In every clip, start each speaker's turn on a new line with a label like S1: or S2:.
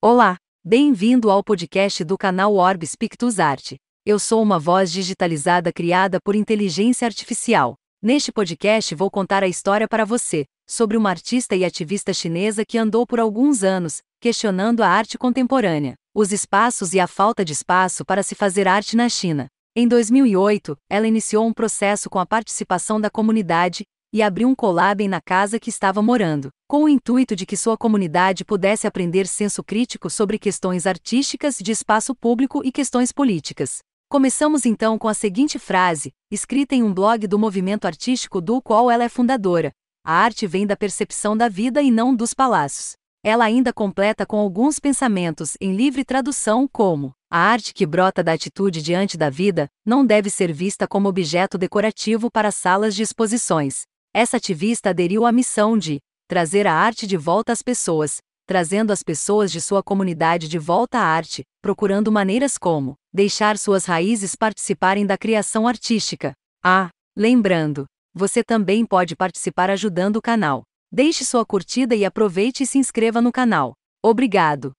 S1: Olá, bem-vindo ao podcast do canal Orbis Pictus Arte. Eu sou uma voz digitalizada criada por inteligência artificial. Neste podcast vou contar a história para você sobre uma artista e ativista chinesa que andou por alguns anos questionando a arte contemporânea, os espaços e a falta de espaço para se fazer arte na China. Em 2008, ela iniciou um processo com a participação da comunidade e abriu um colabem na casa que estava morando, com o intuito de que sua comunidade pudesse aprender senso crítico sobre questões artísticas de espaço público e questões políticas. Começamos então com a seguinte frase, escrita em um blog do movimento artístico do qual ela é fundadora: A arte vem da percepção da vida e não dos palácios. Ela ainda completa com alguns pensamentos em livre tradução, como: A arte que brota da atitude diante da vida não deve ser vista como objeto decorativo para salas de exposições, essa ativista aderiu à missão de trazer a arte de volta às pessoas, trazendo as pessoas de sua comunidade de volta à arte, procurando maneiras como deixar suas raízes participarem da criação artística. Ah, lembrando, você também pode participar ajudando o canal. Deixe sua curtida e aproveite e se inscreva no canal. Obrigado!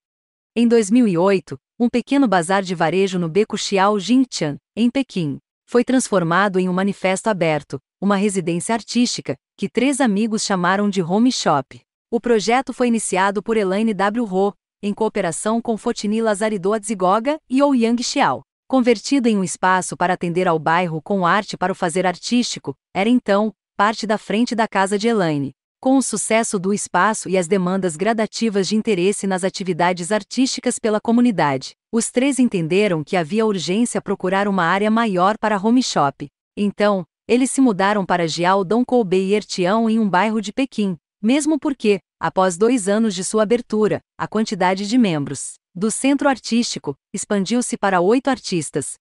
S1: Em 2008, um pequeno bazar de varejo no beco Xiao Jingtian, em Pequim, foi transformado em um manifesto aberto, uma residência artística, que três amigos chamaram de Home Shop. O projeto foi iniciado por Elaine W. Ho, em cooperação com Fotini Lazaridou Adzigoga e Ouyang Xiao. Convertido em um espaço para atender ao bairro com arte para o fazer artístico, era então parte da frente da casa de Elaine. Com o sucesso do espaço e as demandas gradativas de interesse nas atividades artísticas pela comunidade, os três entenderam que havia urgência procurar uma área maior para home shop. Então, eles se mudaram para Jiao Dongkoube e Ertião em um bairro de Pequim, mesmo porque, após dois anos de sua abertura, a quantidade de membros do centro artístico expandiu-se para oito artistas.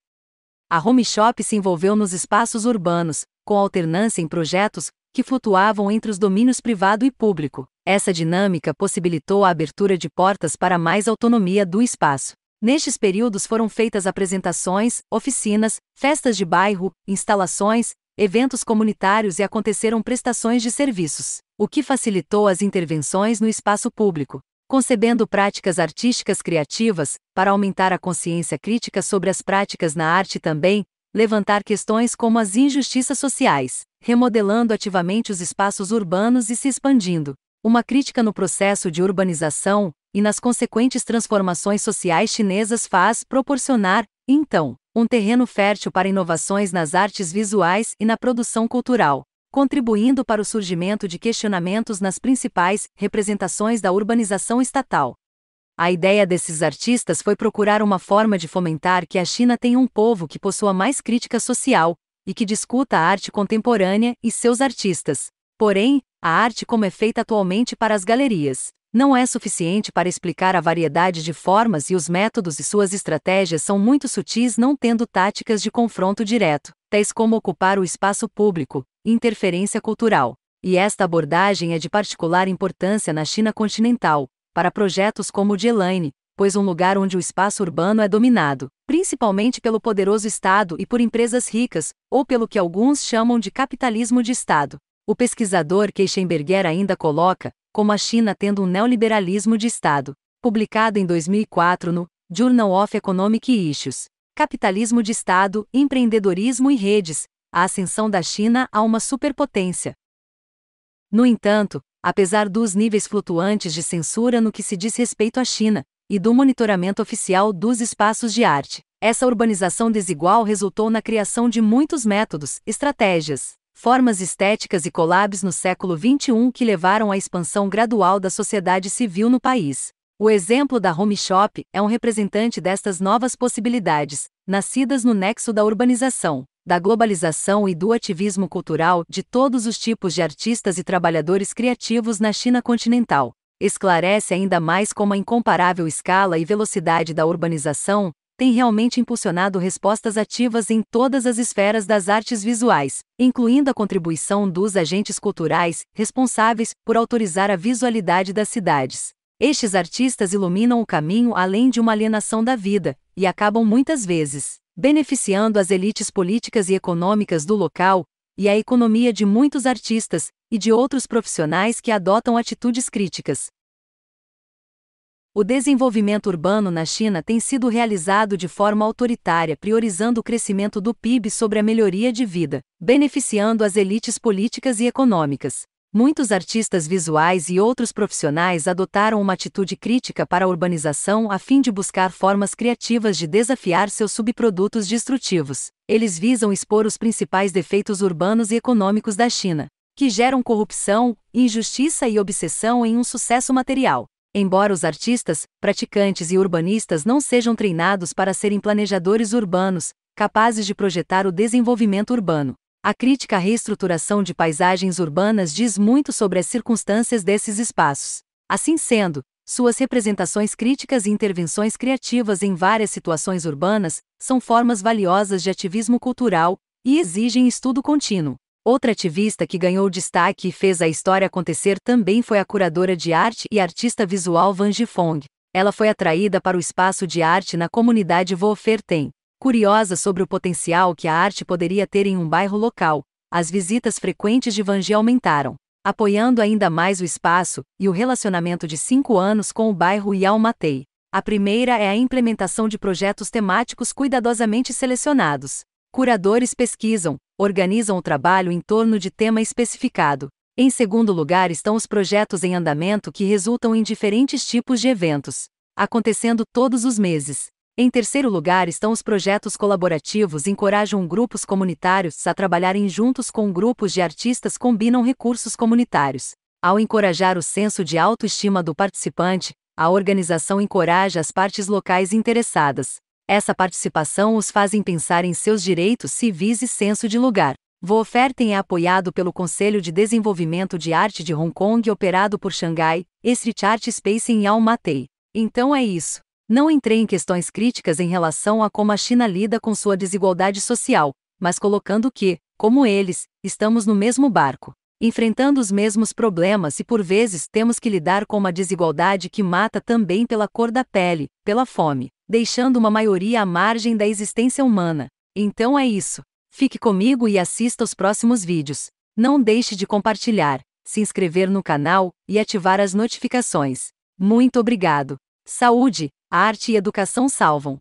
S1: A Home Shop se envolveu nos espaços urbanos, com alternância em projetos que flutuavam entre os domínios privado e público. Essa dinâmica possibilitou a abertura de portas para mais autonomia do espaço. Nestes períodos foram feitas apresentações, oficinas, festas de bairro, instalações, eventos comunitários e aconteceram prestações de serviços, o que facilitou as intervenções no espaço público, concebendo práticas artísticas criativas para aumentar a consciência crítica sobre as práticas na arte e também levantar questões como as injustiças sociais, remodelando ativamente os espaços urbanos e se expandindo. Uma crítica no processo de urbanização e nas consequentes transformações sociais chinesas faz proporcionar, então, um terreno fértil para inovações nas artes visuais e na produção cultural, contribuindo para o surgimento de questionamentos nas principais representações da urbanização estatal. A ideia desses artistas foi procurar uma forma de fomentar que a China tenha um povo que possua mais crítica social e que discuta a arte contemporânea e seus artistas. Porém, a arte como é feita atualmente para as galerias não é suficiente para explicar a variedade de formas e os métodos e suas estratégias são muito sutis, não tendo táticas de confronto direto, tais como ocupar o espaço público, interferência cultural. E esta abordagem é de particular importância na China continental, para projetos como o de Elaine, pois um lugar onde o espaço urbano é dominado, principalmente pelo poderoso Estado e por empresas ricas, ou pelo que alguns chamam de capitalismo de Estado, o pesquisador Keichenberger ainda coloca como a China tendo um neoliberalismo de Estado, publicado em 2004 no Journal of Economic Issues, Capitalismo de Estado, Empreendedorismo e Redes, a ascensão da China a uma superpotência. No entanto, apesar dos níveis flutuantes de censura no que se diz respeito à China, e do monitoramento oficial dos espaços de arte, essa urbanização desigual resultou na criação de muitos métodos, estratégias, formas estéticas e collabs no século XXI que levaram à expansão gradual da sociedade civil no país. O exemplo da Home Shop é um representante destas novas possibilidades, nascidas no nexo da urbanização, da globalização e do ativismo cultural de todos os tipos de artistas e trabalhadores criativos na China continental. Esclarece ainda mais como a incomparável escala e velocidade da urbanização tem realmente impulsionado respostas ativas em todas as esferas das artes visuais, incluindo a contribuição dos agentes culturais responsáveis por autorizar a visualidade das cidades. Estes artistas iluminam o caminho além de uma alienação da vida, e acabam muitas vezes beneficiando as elites políticas e econômicas do local e a economia de muitos artistas e de outros profissionais que adotam atitudes críticas, o desenvolvimento urbano na China tem sido realizado de forma autoritária, priorizando o crescimento do PIB sobre a melhoria de vida, beneficiando as elites políticas e econômicas. Muitos artistas visuais e outros profissionais adotaram uma atitude crítica para a urbanização a fim de buscar formas criativas de desafiar seus subprodutos destrutivos. Eles visam expor os principais defeitos urbanos e econômicos da China, que geram corrupção, injustiça e obsessão em um sucesso material. Embora os artistas, praticantes e urbanistas não sejam treinados para serem planejadores urbanos, capazes de projetar o desenvolvimento urbano, a crítica à reestruturação de paisagens urbanas diz muito sobre as circunstâncias desses espaços. Assim sendo, suas representações críticas e intervenções criativas em várias situações urbanas são formas valiosas de ativismo cultural e exigem estudo contínuo. Outra ativista que ganhou destaque e fez a história acontecer também foi a curadora de arte e artista visual Van Fong. Ela foi atraída para o espaço de arte na comunidade Voferten. Curiosa sobre o potencial que a arte poderia ter em um bairro local, as visitas frequentes de Vangi aumentaram, apoiando ainda mais o espaço e o relacionamento de cinco anos com o bairro Yalmatei. A primeira é a implementação de projetos temáticos cuidadosamente selecionados, Curadores pesquisam, organizam o trabalho em torno de tema especificado. Em segundo lugar estão os projetos em andamento que resultam em diferentes tipos de eventos, acontecendo todos os meses. Em terceiro lugar estão os projetos colaborativos encorajam grupos comunitários a trabalharem juntos com grupos de artistas combinam recursos comunitários. Ao encorajar o senso de autoestima do participante, a organização encoraja as partes locais interessadas essa participação os fazem pensar em seus direitos civis e senso de lugar. Vooferten é apoiado pelo Conselho de Desenvolvimento de Arte de Hong Kong operado por Xangai, Street Art Space em Almaty. Então é isso. Não entrei em questões críticas em relação a como a China lida com sua desigualdade social, mas colocando que, como eles, estamos no mesmo barco, enfrentando os mesmos problemas e por vezes temos que lidar com uma desigualdade que mata também pela cor da pele, pela fome, deixando uma maioria à margem da existência humana. Então é isso. Fique comigo e assista os próximos vídeos. Não deixe de compartilhar, se inscrever no canal e ativar as notificações. Muito obrigado. Saúde, arte e educação salvam.